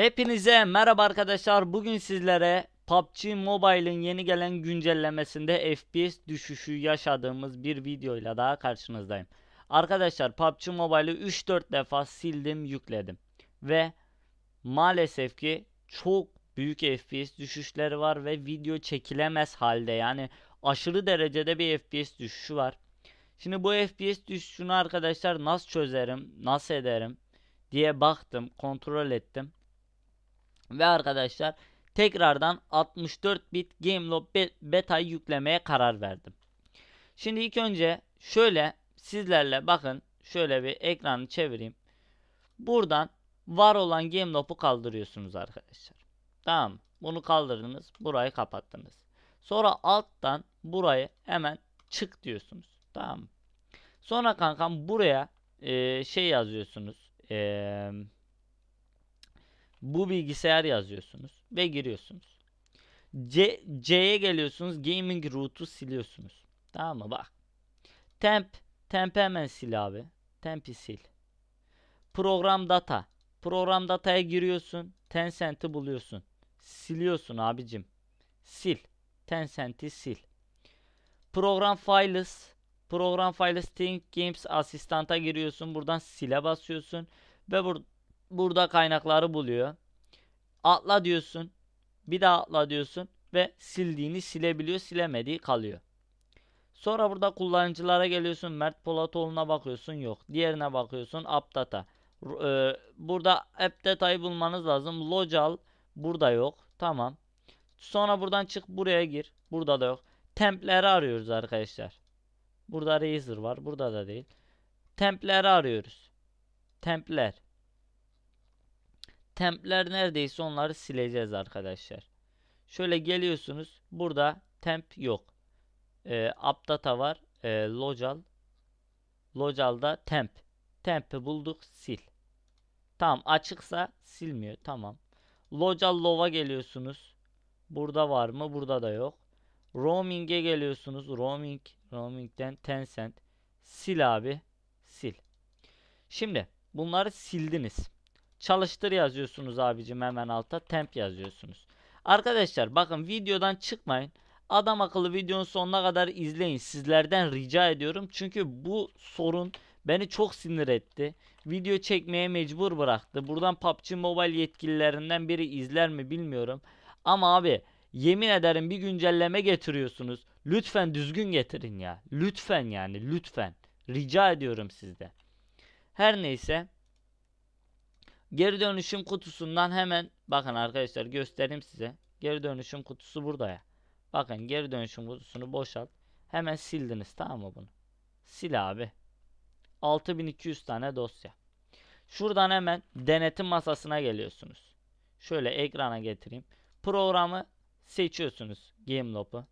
Hepinize merhaba arkadaşlar. Bugün sizlere PUBG Mobile'ın yeni gelen güncellemesinde FPS düşüşü yaşadığımız bir videoyla daha karşınızdayım. Arkadaşlar PUBG Mobile'ı 3-4 defa sildim yükledim. Ve maalesef ki çok büyük FPS düşüşleri var ve video çekilemez halde yani aşırı derecede bir FPS düşüşü var. Şimdi bu FPS düşüşünü arkadaşlar nasıl çözerim, nasıl ederim diye baktım, kontrol ettim. Ve arkadaşlar tekrardan 64 bit Gameloft beta yüklemeye karar verdim. Şimdi ilk önce şöyle sizlerle bakın şöyle bir ekranı çevireyim. Buradan var olan Gameloft'u kaldırıyorsunuz arkadaşlar. Tamam bunu kaldırdınız burayı kapattınız. Sonra alttan burayı hemen çık diyorsunuz. Tamam Sonra kankam buraya e, şey yazıyorsunuz. Eee bu bilgisayar yazıyorsunuz ve giriyorsunuz. C, C'ye geliyorsunuz. Gaming root'u siliyorsunuz. Tamam mı? Bak. Temp. Temp hemen sil abi. Temp'i sil. Program data. Program data'ya giriyorsun. Tencent'i buluyorsun. Siliyorsun abicim. Sil. Tencent'i sil. Program files. Program files Think Games asistanta giriyorsun. Buradan sile basıyorsun. Ve burada burada kaynakları buluyor. Atla diyorsun. Bir daha atla diyorsun ve sildiğini silebiliyor, silemediği kalıyor. Sonra burada kullanıcılara geliyorsun. Mert Polatoğlu'na bakıyorsun. Yok. Diğerine bakıyorsun. Aptata. Ee, burada Aptata'yı bulmanız lazım. Local burada yok. Tamam. Sonra buradan çık buraya gir. Burada da yok. Templeri arıyoruz arkadaşlar. Burada Razer var. Burada da değil. Templeri arıyoruz. Templer templer neredeyse onları sileceğiz arkadaşlar. Şöyle geliyorsunuz. Burada temp yok. E, ee, Updata var. E, Local. Local'da temp. Temp'i bulduk. Sil. Tamam açıksa silmiyor. Tamam. Local Low'a geliyorsunuz. Burada var mı? Burada da yok. Roaming'e geliyorsunuz. Roaming. Roaming'den Tencent. Sil abi. Sil. Şimdi bunları sildiniz. Çalıştır yazıyorsunuz abicim hemen alta. Temp yazıyorsunuz. Arkadaşlar bakın videodan çıkmayın. Adam akıllı videonun sonuna kadar izleyin. Sizlerden rica ediyorum. Çünkü bu sorun beni çok sinir etti. Video çekmeye mecbur bıraktı. Buradan PUBG Mobile yetkililerinden biri izler mi bilmiyorum. Ama abi yemin ederim bir güncelleme getiriyorsunuz. Lütfen düzgün getirin ya. Lütfen yani lütfen. Rica ediyorum sizden. Her neyse. Geri dönüşüm kutusundan hemen bakın arkadaşlar göstereyim size. Geri dönüşüm kutusu burada ya. Bakın geri dönüşüm kutusunu boşalt. Hemen sildiniz tamam mı bunu? Sil abi. 6200 tane dosya. Şuradan hemen denetim masasına geliyorsunuz. Şöyle ekrana getireyim. Programı seçiyorsunuz GameLop'u.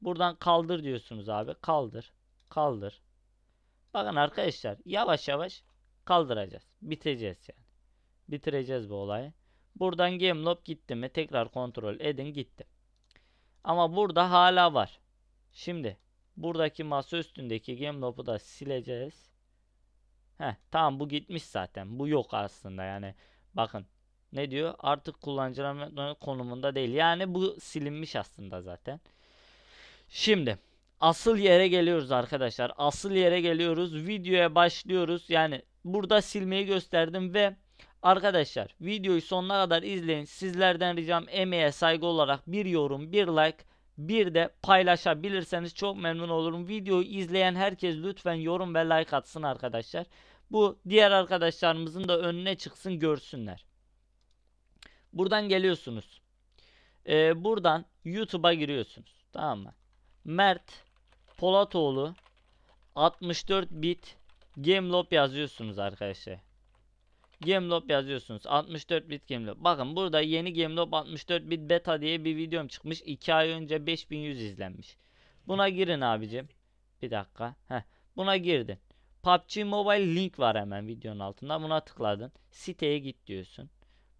Buradan kaldır diyorsunuz abi. Kaldır. Kaldır. Bakın arkadaşlar yavaş yavaş kaldıracağız. Biteceğiz yani. Bitireceğiz bu olayı. Buradan gamelob gitti mi? Tekrar kontrol edin gitti. Ama burada hala var. Şimdi buradaki masa üstündeki gamelob'u da sileceğiz. Heh, tamam bu gitmiş zaten. Bu yok aslında yani. Bakın ne diyor? Artık kullanıcının konumunda değil. Yani bu silinmiş aslında zaten. Şimdi asıl yere geliyoruz arkadaşlar. Asıl yere geliyoruz. Videoya başlıyoruz. Yani burada silmeyi gösterdim ve Arkadaşlar videoyu sonuna kadar izleyin. Sizlerden ricam emeğe saygı olarak bir yorum, bir like, bir de paylaşabilirseniz çok memnun olurum. Videoyu izleyen herkes lütfen yorum ve like atsın arkadaşlar. Bu diğer arkadaşlarımızın da önüne çıksın görsünler. Buradan geliyorsunuz. Ee, buradan YouTube'a giriyorsunuz. Tamam mı? Mert Polatoğlu 64 bit Gamelob yazıyorsunuz arkadaşlar. Gameloop yazıyorsunuz. 64 bit Gameloop. Bakın burada yeni Gameloop 64 bit beta diye bir videom çıkmış. 2 ay önce 5100 izlenmiş. Buna girin abicim. Bir dakika. Heh. Buna girdin. PUBG Mobile link var hemen videonun altında. Buna tıkladın. Siteye git diyorsun.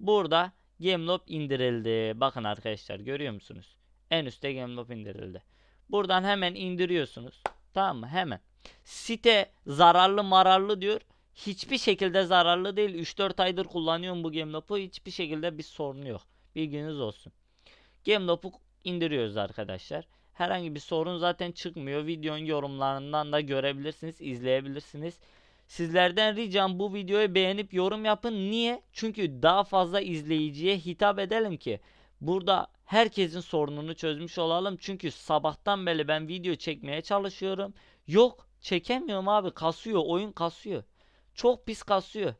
Burada Gameloop indirildi. Bakın arkadaşlar görüyor musunuz? En üstte Gameloop indirildi. Buradan hemen indiriyorsunuz. Tamam mı? Hemen. Site zararlı mararlı diyor hiçbir şekilde zararlı değil. 3-4 aydır kullanıyorum bu GameLop'u. Hiçbir şekilde bir sorun yok. Bilginiz olsun. GameLop'u indiriyoruz arkadaşlar. Herhangi bir sorun zaten çıkmıyor. Videonun yorumlarından da görebilirsiniz, izleyebilirsiniz. Sizlerden ricam bu videoyu beğenip yorum yapın. Niye? Çünkü daha fazla izleyiciye hitap edelim ki burada herkesin sorununu çözmüş olalım. Çünkü sabahtan beri ben video çekmeye çalışıyorum. Yok çekemiyorum abi kasıyor oyun kasıyor. Çok pis kasıyor.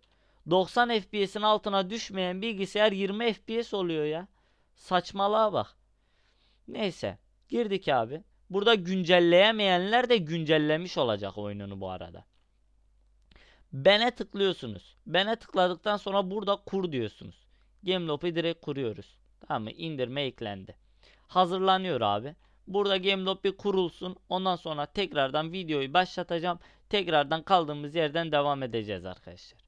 90 FPS'in altına düşmeyen bilgisayar 20 FPS oluyor ya. Saçmalığa bak. Neyse. Girdik abi. Burada güncelleyemeyenler de güncellemiş olacak oyununu bu arada. Ben'e tıklıyorsunuz. Ben'e tıkladıktan sonra burada kur diyorsunuz. Gamelop'u direkt kuruyoruz. Tamam mı? İndirme eklendi. Hazırlanıyor abi. Burada Gameloft bir kurulsun. Ondan sonra tekrardan videoyu başlatacağım. Tekrardan kaldığımız yerden devam edeceğiz arkadaşlar.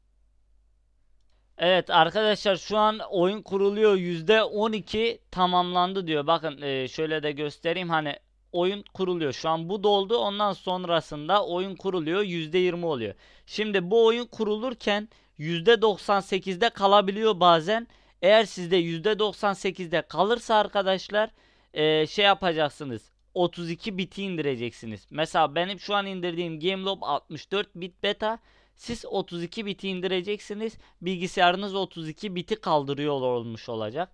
Evet arkadaşlar şu an oyun kuruluyor. %12 tamamlandı diyor. Bakın e, şöyle de göstereyim. Hani oyun kuruluyor. Şu an bu doldu. Ondan sonrasında oyun kuruluyor. %20 oluyor. Şimdi bu oyun kurulurken %98'de kalabiliyor bazen. Eğer sizde %98'de kalırsa arkadaşlar e, şey yapacaksınız. 32 biti indireceksiniz. Mesela benim şu an indirdiğim GameLob 64 bit beta. Siz 32 biti indireceksiniz. Bilgisayarınız 32 biti kaldırıyor olmuş olacak.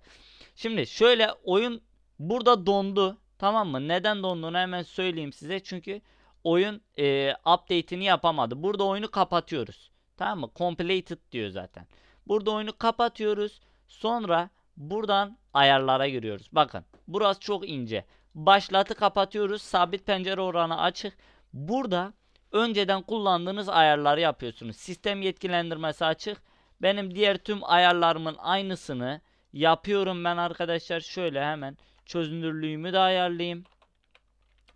Şimdi şöyle oyun burada dondu. Tamam mı? Neden donduğunu hemen söyleyeyim size. Çünkü oyun e, update'ini yapamadı. Burada oyunu kapatıyoruz. Tamam mı? Completed diyor zaten. Burada oyunu kapatıyoruz. Sonra Buradan ayarlara giriyoruz. Bakın burası çok ince. Başlatı kapatıyoruz. Sabit pencere oranı açık. Burada önceden kullandığınız ayarları yapıyorsunuz. Sistem yetkilendirmesi açık. Benim diğer tüm ayarlarımın aynısını yapıyorum ben arkadaşlar. Şöyle hemen çözünürlüğümü de ayarlayayım.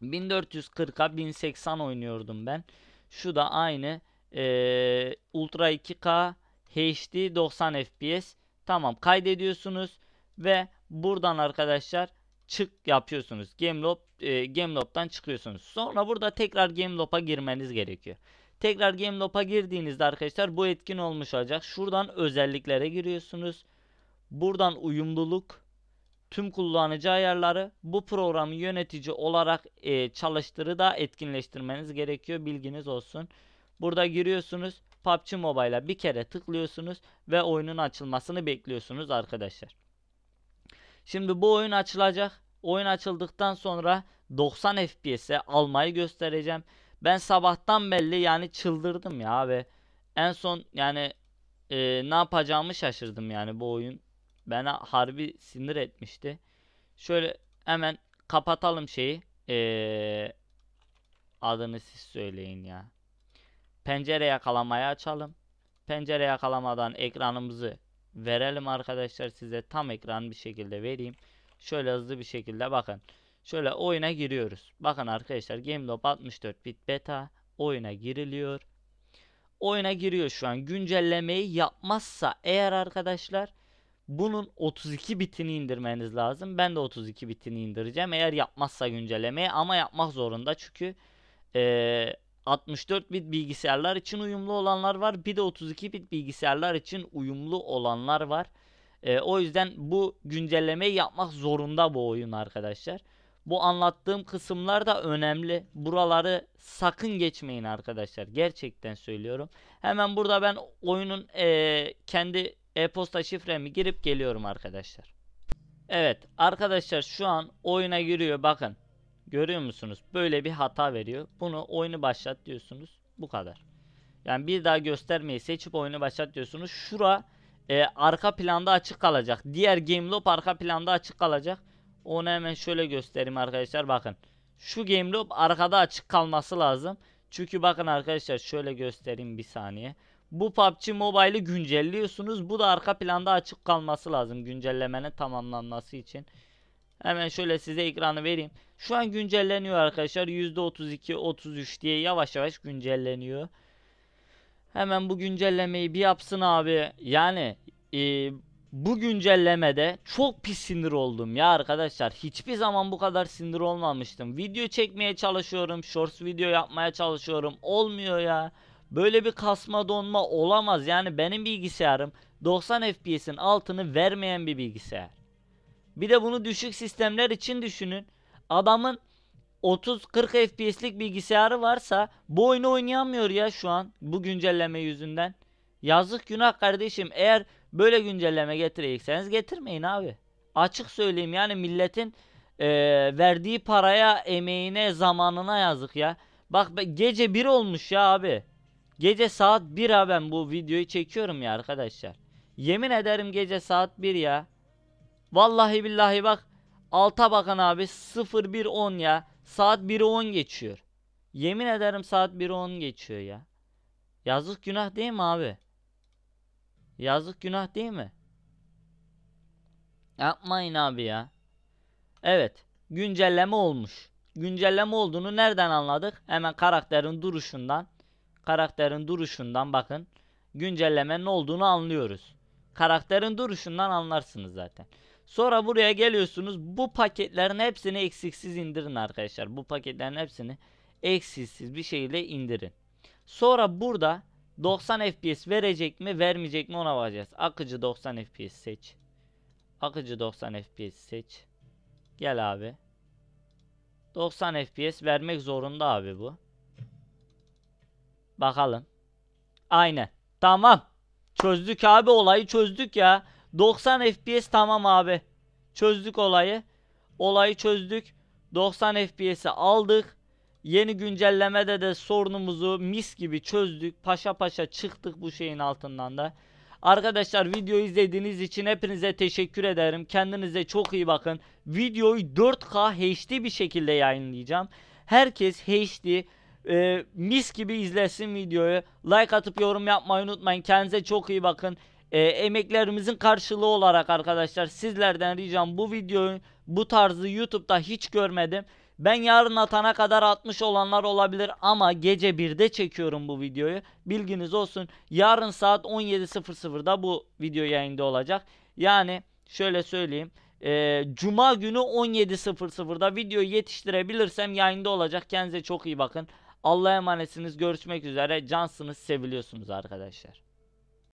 1440'a 1080 oynuyordum ben. Şu da aynı. Ee, Ultra 2K HD 90 FPS Tamam kaydediyorsunuz ve buradan arkadaşlar çık yapıyorsunuz. Gamelob e, Gamelob'dan çıkıyorsunuz. Sonra burada tekrar Gamelob'a girmeniz gerekiyor. Tekrar Gamelob'a girdiğinizde arkadaşlar bu etkin olmuş olacak. Şuradan özelliklere giriyorsunuz. Buradan uyumluluk, tüm kullanıcı ayarları, bu programı yönetici olarak e, çalıştırı da etkinleştirmeniz gerekiyor. Bilginiz olsun. Burada giriyorsunuz. PUBG Mobile'a bir kere tıklıyorsunuz ve oyunun açılmasını bekliyorsunuz arkadaşlar. Şimdi bu oyun açılacak. Oyun açıldıktan sonra 90 FPS'e almayı göstereceğim. Ben sabahtan belli yani çıldırdım ya ve en son yani e, ne yapacağımı şaşırdım yani bu oyun. Bana harbi sinir etmişti. Şöyle hemen kapatalım şeyi. Ee, adını siz söyleyin ya. Pencere yakalamaya açalım. Pencere yakalamadan ekranımızı verelim arkadaşlar. Size tam ekran bir şekilde vereyim. Şöyle hızlı bir şekilde bakın. Şöyle oyuna giriyoruz. Bakın arkadaşlar GameLoop 64 bit beta oyuna giriliyor. Oyuna giriyor şu an. Güncellemeyi yapmazsa eğer arkadaşlar bunun 32 bitini indirmeniz lazım. Ben de 32 bitini indireceğim. Eğer yapmazsa güncellemeyi ama yapmak zorunda çünkü ee, 64 bit bilgisayarlar için uyumlu olanlar var. Bir de 32 bit bilgisayarlar için uyumlu olanlar var. E, o yüzden bu güncellemeyi yapmak zorunda bu oyun arkadaşlar. Bu anlattığım kısımlar da önemli. Buraları sakın geçmeyin arkadaşlar. Gerçekten söylüyorum. Hemen burada ben oyunun e, kendi e-posta şifremi girip geliyorum arkadaşlar. Evet arkadaşlar şu an oyuna giriyor bakın. Görüyor musunuz? Böyle bir hata veriyor. Bunu oyunu başlat diyorsunuz. Bu kadar. Yani bir daha göstermeyi seçip oyunu başlat diyorsunuz. Şura e, arka planda açık kalacak. Diğer game loop arka planda açık kalacak. Onu hemen şöyle göstereyim arkadaşlar. Bakın. Şu game loop arkada açık kalması lazım. Çünkü bakın arkadaşlar şöyle göstereyim bir saniye. Bu PUBG Mobile'ı güncelliyorsunuz. Bu da arka planda açık kalması lazım güncellemenin tamamlanması için. Hemen şöyle size ekranı vereyim. Şu an güncelleniyor arkadaşlar. %32-33 diye yavaş yavaş güncelleniyor. Hemen bu güncellemeyi bir yapsın abi. Yani e, bu güncellemede çok pis sinir oldum ya arkadaşlar. Hiçbir zaman bu kadar sinir olmamıştım. Video çekmeye çalışıyorum. Shorts video yapmaya çalışıyorum. Olmuyor ya. Böyle bir kasma donma olamaz. Yani benim bilgisayarım 90 FPS'in altını vermeyen bir bilgisayar. Bir de bunu düşük sistemler için düşünün. Adamın 30-40 FPS'lik bilgisayarı varsa bu oyunu oynayamıyor ya şu an bu güncelleme yüzünden. Yazık günah kardeşim eğer böyle güncelleme getirecekseniz getirmeyin abi. Açık söyleyeyim yani milletin e, verdiği paraya, emeğine, zamanına yazık ya. Bak gece 1 olmuş ya abi. Gece saat 1 ha ben bu videoyu çekiyorum ya arkadaşlar. Yemin ederim gece saat 1 ya. Vallahi billahi bak alta bakan abi 01.10 ya. Saat 1.10 geçiyor. Yemin ederim saat 1.10 geçiyor ya. Yazık günah değil mi abi? Yazık günah değil mi? Yapmayın abi ya. Evet. Güncelleme olmuş. Güncelleme olduğunu nereden anladık? Hemen karakterin duruşundan. Karakterin duruşundan bakın. Güncellemenin olduğunu anlıyoruz. Karakterin duruşundan anlarsınız zaten. Sonra buraya geliyorsunuz. Bu paketlerin hepsini eksiksiz indirin arkadaşlar. Bu paketlerin hepsini eksiksiz bir şekilde indirin. Sonra burada 90 FPS verecek mi vermeyecek mi ona bakacağız. Akıcı 90 FPS seç. Akıcı 90 FPS seç. Gel abi. 90 FPS vermek zorunda abi bu. Bakalım. Aynen. Tamam. Çözdük abi olayı çözdük ya. 90 FPS tamam abi. Çözdük olayı. Olayı çözdük. 90 FPS'i aldık. Yeni güncellemede de sorunumuzu mis gibi çözdük. Paşa paşa çıktık bu şeyin altından da. Arkadaşlar video izlediğiniz için hepinize teşekkür ederim. Kendinize çok iyi bakın. Videoyu 4K HD bir şekilde yayınlayacağım. Herkes HD e, mis gibi izlesin videoyu. Like atıp yorum yapmayı unutmayın. Kendinize çok iyi bakın e, emeklerimizin karşılığı olarak arkadaşlar sizlerden ricam bu videoyu bu tarzı YouTube'da hiç görmedim. Ben yarın atana kadar 60 olanlar olabilir ama gece 1'de çekiyorum bu videoyu. Bilginiz olsun. Yarın saat 17.00'da bu video yayında olacak. Yani şöyle söyleyeyim. E, Cuma günü 17.00'da video yetiştirebilirsem yayında olacak. Kendinize çok iyi bakın. Allah'a emanetsiniz. Görüşmek üzere. Cansınız, seviliyorsunuz arkadaşlar.